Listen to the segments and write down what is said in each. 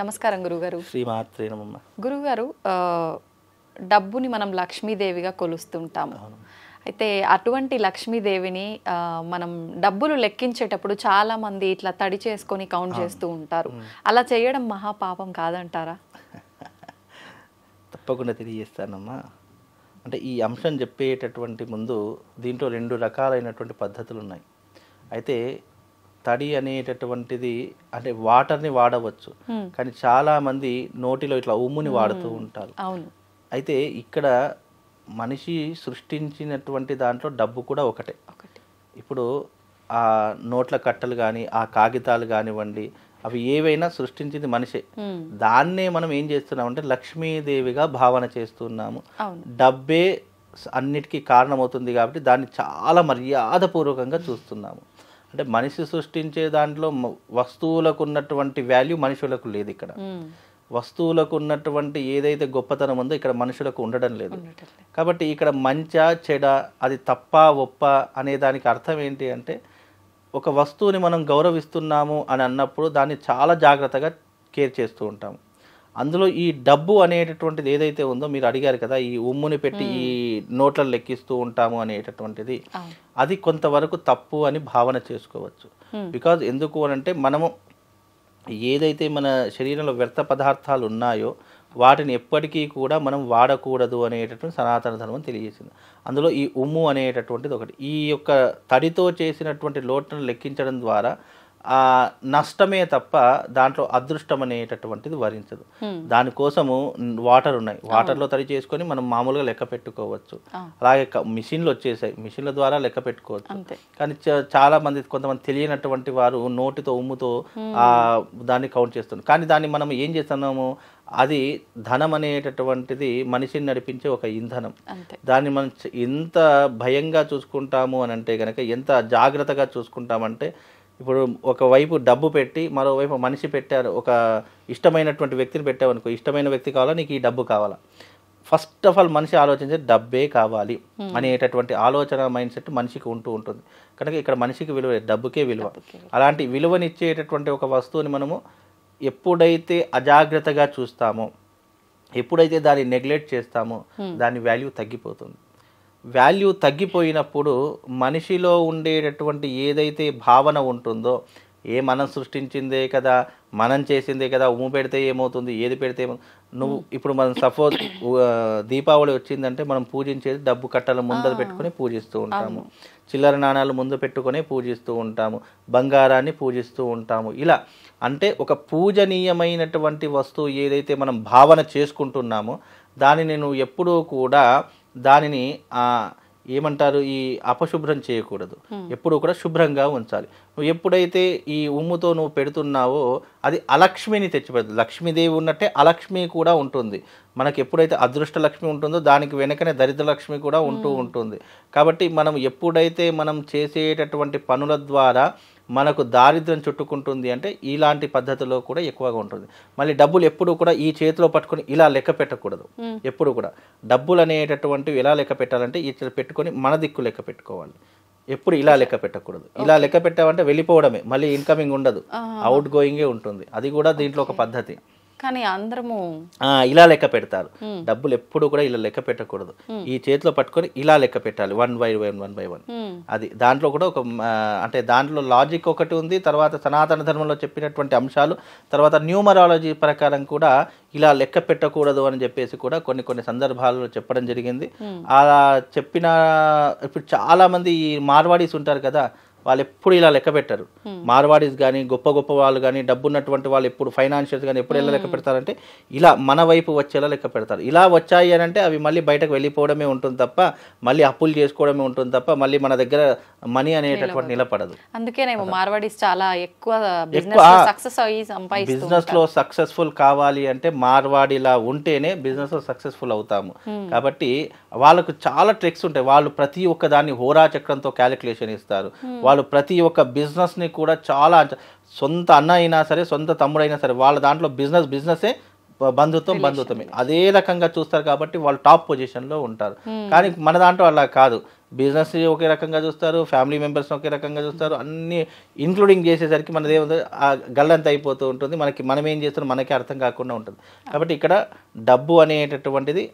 నమస్కారం గురుగారు శ్రీమాత్రే నమ్మ గురుగారు డబ్బుని మనం లక్ష్మీదేవిగా కొలుస్తుంటాము అయితే అటువంటి లక్ష్మీదేవిని మనం డబ్బులు లెక్కించేటప్పుడు చాలా మంది ఇట్లా తడి చేసుకొని కౌంట్ చేస్తూ ఉంటారు అలా చేయడం మహాపాపం కాదంటారా తప్పకుండా తెలియజేస్తానమ్మా అంటే ఈ అంశం చెప్పేటటువంటి ముందు దీంట్లో రెండు రకాలైనటువంటి పద్ధతులు ఉన్నాయి అయితే తడి అనేటటువంటిది అంటే వాటర్ని వాడవచ్చు కానీ చాలా మంది నోటిలో ఇట్లా ఉమ్ముని వాడుతూ ఉంటారు అయితే ఇక్కడ మనిషి సృష్టించినటువంటి దాంట్లో డబ్బు కూడా ఒకటే ఇప్పుడు ఆ నోట్ల కట్టలు కానీ ఆ కాగితాలు కానివ్వండి అవి ఏవైనా సృష్టించింది మనిషే దాన్నే మనం ఏం చేస్తున్నామంటే లక్ష్మీదేవిగా భావన చేస్తున్నాము డబ్బే అన్నిటికీ కారణమవుతుంది కాబట్టి దాన్ని చాలా మర్యాదపూర్వకంగా చూస్తున్నాము అంటే మనిషి సృష్టించే దాంట్లో వస్తువులకు ఉన్నటువంటి వాల్యూ మనుషులకు లేదు ఇక్కడ వస్తువులకు ఉన్నటువంటి ఏదైతే గొప్పతనం ఉందో ఇక్కడ మనుషులకు ఉండడం లేదు కాబట్టి ఇక్కడ మంచా చెడ అది తప్ప ఒప్ప అనే దానికి అర్థం ఏంటి అంటే ఒక వస్తువుని మనం గౌరవిస్తున్నాము అని అన్నప్పుడు దాన్ని చాలా జాగ్రత్తగా కేర్ చేస్తూ ఉంటాము అందులో ఈ డబ్బు అనేటటువంటిది ఏదైతే ఉందో మీరు అడిగారు కదా ఈ ఉమ్ముని పెట్టి ఈ నోట్లను లెక్కిస్తూ ఉంటాము అనేటటువంటిది అది కొంతవరకు తప్పు అని భావన చేసుకోవచ్చు బికాజ్ ఎందుకు అంటే మనము ఏదైతే మన శరీరంలో వ్యర్థ పదార్థాలు ఉన్నాయో వాటిని ఎప్పటికీ కూడా మనం వాడకూడదు అనేటటువంటి సనాతన ధర్మం తెలియజేసింది అందులో ఈ ఉమ్ము అనేటటువంటిది ఒకటి ఈ యొక్క తడితో చేసినటువంటి లోటును లెక్కించడం ద్వారా ఆ నష్టమే తప్ప దాంట్లో అదృష్టం అనేటటువంటిది వరించదు దానికోసము వాటర్ ఉన్నాయి వాటర్లో తడి చేసుకొని మనం మామూలుగా లెక్క పెట్టుకోవచ్చు అలాగే మిషన్లు వచ్చేసాయి మిషన్ల ద్వారా లెక్క పెట్టుకోవచ్చు కానీ చాలా మంది కొంతమంది తెలియనటువంటి వారు నోటితో ఉమ్ముతో దాన్ని కౌంట్ చేస్తున్నారు కానీ దాన్ని మనం ఏం చేస్తున్నాము అది ధనం అనేటటువంటిది మనిషిని నడిపించే ఒక ఇంధనం దాన్ని మనం ఎంత భయంగా చూసుకుంటాము అని అంటే గనక ఎంత జాగ్రత్తగా చూసుకుంటామంటే ఇప్పుడు ఒకవైపు డబ్బు పెట్టి మరోవైపు మనిషి పెట్టారు ఒక ఇష్టమైనటువంటి వ్యక్తిని పెట్టావనుకో ఇష్టమైన వ్యక్తి కావాలా నీకు ఈ డబ్బు కావాలా ఫస్ట్ ఆఫ్ ఆల్ మనిషి ఆలోచించే డబ్బే కావాలి hmm. అనేటటువంటి ఆలోచన మైండ్ సెట్ మనిషికి ఉంటూ ఉంటుంది కనుక ఇక్కడ మనిషికి విలువ డబ్బుకే విలువ అలాంటి విలువనిచ్చేటటువంటి ఒక వస్తువుని మనము ఎప్పుడైతే అజాగ్రత్తగా చూస్తామో ఎప్పుడైతే దాన్ని నెగ్లెక్ట్ చేస్తామో hmm. దాని వాల్యూ తగ్గిపోతుంది వాల్యూ తగ్గిపోయినప్పుడు మనిషిలో ఉండేటటువంటి ఏదైతే భావన ఉంటుందో ఏ మనం సృష్టించిందే కదా మనం చేసిందే కదా ఉమ్ము పెడితే ఏమవుతుంది ఏది పెడితే నువ్వు ఇప్పుడు మనం సపోజ్ దీపావళి వచ్చిందంటే మనం పూజించేది డబ్బు కట్టలు ముందర పెట్టుకొని పూజిస్తూ ఉంటాము చిల్లర నాణాలు ముందు పెట్టుకొని పూజిస్తూ ఉంటాము బంగారాన్ని పూజిస్తూ ఉంటాము ఇలా అంటే ఒక పూజనీయమైనటువంటి వస్తువు ఏదైతే మనం భావన చేసుకుంటున్నామో దానిని నువ్వు ఎప్పుడూ కూడా దానిని ఏమంటారు ఈ అపశుభ్రం చేయకూడదు ఎప్పుడు కూడా శుభ్రంగా ఉంచాలి నువ్వు ఎప్పుడైతే ఈ ఉమ్ముతో నువ్వు పెడుతున్నావో అది అలక్ష్మిని తెచ్చిపెడుతుంది లక్ష్మీదేవి ఉన్నట్టే అలక్ష్మి కూడా ఉంటుంది మనకి ఎప్పుడైతే అదృష్ట లక్ష్మి ఉంటుందో దానికి వెనకనే దరిద్ర లక్ష్మి కూడా ఉంటూ ఉంటుంది కాబట్టి మనం ఎప్పుడైతే మనం చేసేటటువంటి పనుల ద్వారా మనకు దారిద్ర్యం చుట్టుకుంటుంది అంటే ఇలాంటి పద్ధతిలో కూడా ఎక్కువగా ఉంటుంది మళ్ళీ డబ్బులు ఎప్పుడు కూడా ఈ చేతిలో పట్టుకొని ఇలా లెక్క పెట్టకూడదు ఎప్పుడు కూడా డబ్బులు అనేటటువంటివి ఎలా లెక్క పెట్టాలంటే ఈ పెట్టుకొని మన దిక్కు లెక్క పెట్టుకోవాలి ఎప్పుడు ఇలా లెక్క పెట్టకూడదు ఇలా లెక్క పెట్టామంటే వెళ్ళిపోవడమే మళ్ళీ ఇన్కమింగ్ ఉండదు అవుట్ గోయింగే ఉంటుంది అది కూడా దీంట్లో ఒక పద్ధతి కానీ అందరము ఇలా లెక్క పెడతారు hmm. డబ్బులు ఎప్పుడు కూడా ఇలా లెక్క పెట్టకూడదు hmm. ఈ చేతిలో పట్టుకొని ఇలా లెక్క పెట్టాలి one by one one by one hmm. అది దాంట్లో కూడా ఒక అంటే దాంట్లో లాజిక్ ఒకటి ఉంది తర్వాత సనాతన ధర్మంలో చెప్పినటువంటి అంశాలు తర్వాత న్యూమరాలజీ ప్రకారం కూడా ఇలా లెక్క పెట్టకూడదు అని చెప్పేసి కూడా కొన్ని కొన్ని సందర్భాల్లో చెప్పడం జరిగింది అలా చెప్పిన ఇప్పుడు చాలా మంది ఈ మార్వాడీస్ ఉంటారు కదా వాళ్ళు ఎప్పుడు ఇలా లెక్క పెట్టరు మార్వాడీస్ కానీ గొప్ప గొప్ప వాళ్ళు కానీ డబ్బు ఉన్నటువంటి వాళ్ళు ఎప్పుడు ఫైనాన్షియల్స్ కానీ ఎప్పుడు ఎలా లెక్క పెడతారంటే ఇలా మన వైపు వచ్చేలా లెక్క పెడతారు ఇలా వచ్చాయి అని అంటే అవి మళ్ళీ బయటకు వెళ్ళిపోవడమే ఉంటుంది తప్ప మళ్ళీ అప్పులు చేసుకోవడమే ఉంటుంది తప్ప మళ్ళీ మన దగ్గర మనీ అనేటటువంటి నిలబడదు మార్వాడీస్ చాలా ఎక్కువ సక్సెస్ బిజినెస్ లో సక్సెస్ఫుల్ కావాలి అంటే మార్వాడిలా ఉంటేనే బిజినెస్ లో సక్సెస్ఫుల్ అవుతాము కాబట్టి వాళ్ళకు చాలా ట్రిక్స్ ఉంటాయి వాళ్ళు ప్రతి ఒక్క దాన్ని హోరా చక్రంతో క్యాలిక్యులేషన్ ఇస్తారు వాళ్ళు ప్రతి ఒక్క బిజినెస్ని కూడా చాలా సొంత అన్న అయినా సరే సొంత తమ్ముడైనా సరే వాళ్ళ దాంట్లో బిజినెస్ బిజినెసే బంధుత్వం బంధుత్వమే అదే రకంగా చూస్తారు కాబట్టి వాళ్ళు టాప్ పొజిషన్లో ఉంటారు కానీ మన దాంట్లో అలా కాదు బిజినెస్ ఒకే రకంగా చూస్తారు ఫ్యామిలీ మెంబర్స్ ఒకే రకంగా చూస్తారు అన్నీ ఇంక్లూడింగ్ చేసేసరికి మనది ఏముంది గల్లంత అయిపోతూ ఉంటుంది మనకి మనం ఏం చేస్తున్నాం మనకే అర్థం కాకుండా ఉంటుంది కాబట్టి ఇక్కడ డబ్బు అనేటటువంటిది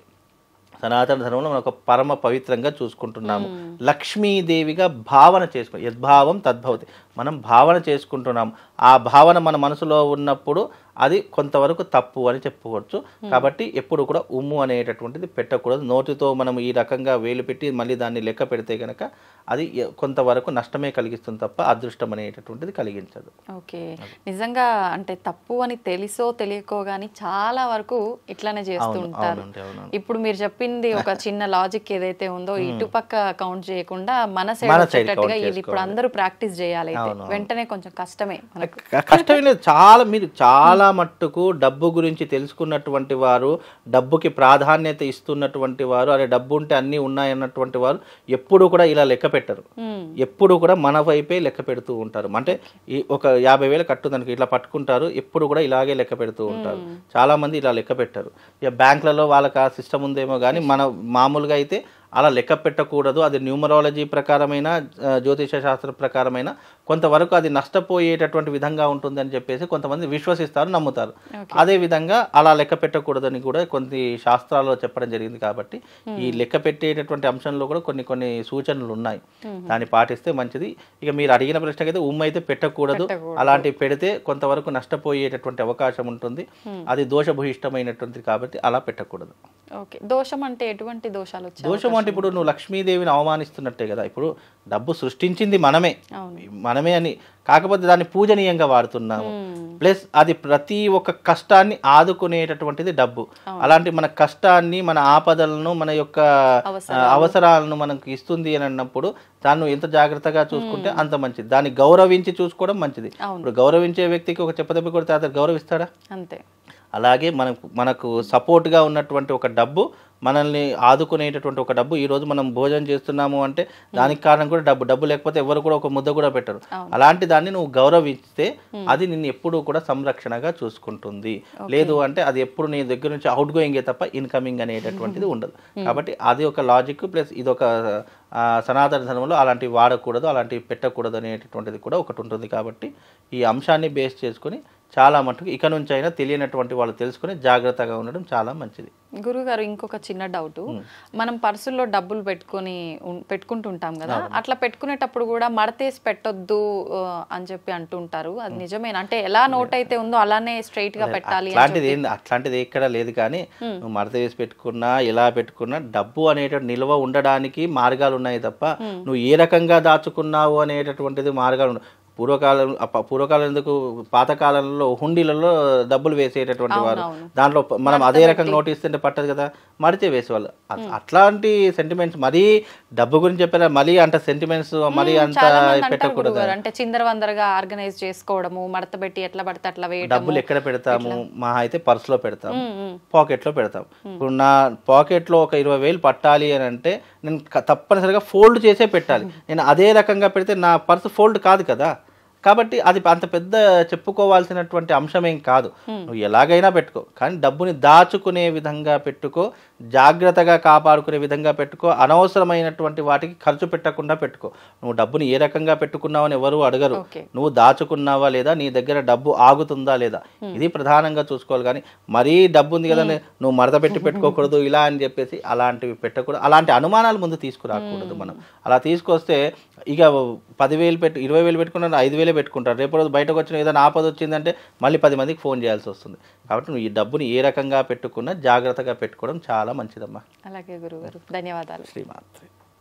సనాతన ధర్మంలో మనం ఒక పరమ పవిత్రంగా చూసుకుంటున్నాము లక్ష్మీదేవిగా భావన చేసుకుని యద్భావం తద్భవతి మనం భావన చేసుకుంటున్నాము ఆ భావన మన మనసులో ఉన్నప్పుడు అది కొంతవరకు తప్పు అని చెప్పుకోవచ్చు hmm. కాబట్టి ఎప్పుడు కూడా ఉమ్ము అనేటటువంటిది పెట్టకూడదు నోటితో మనం ఈ రకంగా వేలు పెట్టి మళ్ళీ దాన్ని లెక్క పెడితే కనుక అది కొంతవరకు నష్టమే కలిగిస్తుంది తప్ప అదృష్టం అనేటటువంటిది కలిగించదు ఓకే నిజంగా అంటే తప్పు అని తెలిసో తెలియకో గానీ చాలా వరకు ఇట్లానే చేస్తూ ఉంటారు ఇప్పుడు మీరు చెప్పింది ఒక చిన్న లాజిక్ ఏదైతే ఉందో hmm. ఇటుపక్క కౌంట్ చేయకుండా మన సైడ్ ఇప్పుడు అందరూ ప్రాక్టీస్ చేయాలి వెంటనే కొంచెం కష్టమే కష్టమే చాలా మీరు చాలా చాలా మట్టుకు డబ్బు గురించి తెలుసుకున్నటువంటి వారు డబ్బుకి ప్రాధాన్యత ఇస్తున్నటువంటి వారు అరే డబ్బు ఉంటే అన్నీ ఉన్నాయన్నటువంటి వారు ఎప్పుడు కూడా ఇలా లెక్క పెట్టరు ఎప్పుడు కూడా మన వైపే లెక్క పెడుతూ ఉంటారు అంటే ఈ ఒక యాభై వేలు కట్టుదానికి ఇట్లా పట్టుకుంటారు ఎప్పుడు కూడా ఇలాగే లెక్క పెడుతూ ఉంటారు చాలామంది ఇలా లెక్క పెట్టారు ఇక బ్యాంకులలో వాళ్ళకి ఆ సిస్టమ్ ఉందేమో కానీ మన మామూలుగా అయితే అలా లెక్క పెట్టకూడదు అది న్యూమరాలజీ ప్రకారమైన జ్యోతిష శాస్త్ర ప్రకారమైన కొంతవరకు అది నష్టపోయేటటువంటి విధంగా ఉంటుందని చెప్పేసి కొంతమంది విశ్వసిస్తారు నమ్ముతారు అదే విధంగా అలా లెక్క పెట్టకూడదని కూడా కొన్ని శాస్త్రాల్లో చెప్పడం జరిగింది కాబట్టి ఈ లెక్క పెట్టేటటువంటి అంశంలో కూడా కొన్ని కొన్ని సూచనలు ఉన్నాయి దాన్ని పాటిస్తే మంచిది ఇక మీరు అడిగిన ప్రశ్నకి అయితే ఉమ్మ అయితే పెట్టకూడదు అలాంటివి పెడితే కొంతవరకు నష్టపోయేటటువంటి అవకాశం ఉంటుంది అది దోషభూయిష్టమైనటువంటిది కాబట్టి అలా పెట్టకూడదు దోషం అంటే ఎటువంటి దోషాలు దోషం అంటే ఇప్పుడు నువ్వు లక్ష్మీదేవిని అవమానిస్తున్నట్టే కదా ఇప్పుడు డబ్బు సృష్టించింది మనమే మనమే అని కాకపోతే దాన్ని పూజనీయంగా వాడుతున్నాము ప్లస్ అది ప్రతి ఒక్క కష్టాన్ని ఆదుకునేటటువంటిది డబ్బు అలాంటి మన కష్టాన్ని మన ఆపదలను మన యొక్క అవసరాలను మనకు ఇస్తుంది అని అన్నప్పుడు దాన్ని ఎంత జాగ్రత్తగా చూసుకుంటే అంత మంచిది దాన్ని గౌరవించి చూసుకోవడం మంచిది ఇప్పుడు గౌరవించే వ్యక్తికి ఒక చెప్పదెబ్బ కొడితే అతను గౌరవిస్తాడా అంతే అలాగే మనకు మనకు సపోర్ట్గా ఉన్నటువంటి ఒక డబ్బు మనల్ని ఆదుకునేటటువంటి ఒక డబ్బు ఈ రోజు మనం భోజనం చేస్తున్నాము అంటే దానికి కారణం కూడా డబ్బు డబ్బు లేకపోతే ఎవరు కూడా ఒక ముద్ద కూడా పెట్టరు అలాంటి దాన్ని నువ్వు గౌరవిస్తే అది నిన్ను ఎప్పుడు కూడా సంరక్షణగా చూసుకుంటుంది లేదు అంటే అది ఎప్పుడు నీ దగ్గర నుంచి అవుట్ గోయింగే తప్ప ఇన్కమింగ్ అనేటటువంటిది ఉండదు కాబట్టి అది ఒక లాజిక్ ప్లస్ ఇది ఒక సనాతన ధర్మంలో అలాంటివి వాడకూడదు అలాంటివి పెట్టకూడదు అనేటటువంటిది కూడా ఒకటి ఉంటుంది కాబట్టి ఈ అంశాన్ని బేస్ చేసుకుని చాలా మటుకు ఇక నుంచి అయినా తెలియనటువంటి వాళ్ళు తెలుసుకుని జాగ్రత్తగా ఉండడం చాలా మంచిది గురుగారు ఇంకొక చిన్న డౌట్ మనం పర్సుల్లో డబ్బులు పెట్టుకొని పెట్టుకుంటుంటాం కదా అట్లా పెట్టుకునేటప్పుడు కూడా మడతేసి పెట్టొద్దు అని చెప్పి అంటుంటారు అది నిజమేనా అంటే ఎలా నోట్ అయితే ఉందో అలానే స్ట్రైట్ గా పెట్టాలి అట్లాంటిది అట్లాంటిది ఎక్కడ లేదు కానీ మడత వేసి పెట్టుకున్నా ఎలా పెట్టుకున్నా డబ్బు అనేటువంటి నిల్వ ఉండడానికి మార్గాలు ఉన్నాయి తప్ప నువ్వు ఏ రకంగా దాచుకున్నావు అనేటటువంటిది మార్గాలు పూర్వకాలం పూర్వకాలం ఎందుకు పాతకాలంలో హుండీలలో డబ్బులు వేసేటటువంటి వారు దాంట్లో మనం అదే రకంగా నోటీస్ తింటే పట్టదు కదా మడితే వేసేవాళ్ళు అట్లాంటి సెంటిమెంట్స్ మరీ డబ్బు గురించి చెప్పారా మరీ అంత సెంటిమెంట్స్ మరీ అంత పెట్టకూడదు అంటే చిందరవందరగా ఆర్గనైజ్ చేసుకోవడము మడత పెట్టి ఎట్లా పడితే అట్లా వేయడం డబ్బులు ఎక్కడ పెడతాము మా అయితే పర్స్ లో పెడతాం పాకెట్ లో పెడతాం ఇప్పుడు నా పాకెట్ లో ఒక ఇరవై వేలు పట్టాలి అని అంటే నేను తప్పనిసరిగా ఫోల్డ్ చేసే పెట్టాలి నేను అదే రకంగా పెడితే నా పర్స్ ఫోల్డ్ కాదు కదా కాబట్టి అది అంత పెద్ద చెప్పుకోవాల్సినటువంటి అంశం ఏం కాదు నువ్వు ఎలాగైనా పెట్టుకో కానీ డబ్బుని దాచుకునే విధంగా పెట్టుకో జాగ్రత్తగా కాపాడుకునే విధంగా పెట్టుకో అనవసరమైనటువంటి వాటికి ఖర్చు పెట్టకుండా పెట్టుకో నువ్వు డబ్బుని ఏ రకంగా పెట్టుకున్నావు అని ఎవరు అడగరు నువ్వు దాచుకున్నావా లేదా నీ దగ్గర డబ్బు ఆగుతుందా లేదా ఇది ప్రధానంగా చూసుకోవాలి కానీ మరీ డబ్బు ఉంది కదా నువ్వు మరద పెట్టి పెట్టుకోకూడదు ఇలా అని చెప్పేసి అలాంటివి పెట్టకూడదు అలాంటి అనుమానాలు ముందు తీసుకురాకూడదు మనం అలా తీసుకొస్తే ఇక పదివేలు పెట్టు ఇరవై వేలు పెట్టుకున్నాను ఐదు వేలు పెట్టుకుంటారు రేపు రోజు బయటకు వచ్చిన ఏదైనా ఆపద వచ్చిందంటే మళ్ళీ పది మందికి ఫోన్ చేయాల్సి వస్తుంది కాబట్టి నువ్వు ఈ డబ్బుని ఏ రకంగా పెట్టుకున్నా జాగ్రత్తగా పెట్టుకోవడం చాలా మంచిదమ్మా అలాగే గురుగారు ధన్యవాదాలు శ్రీమాత్రి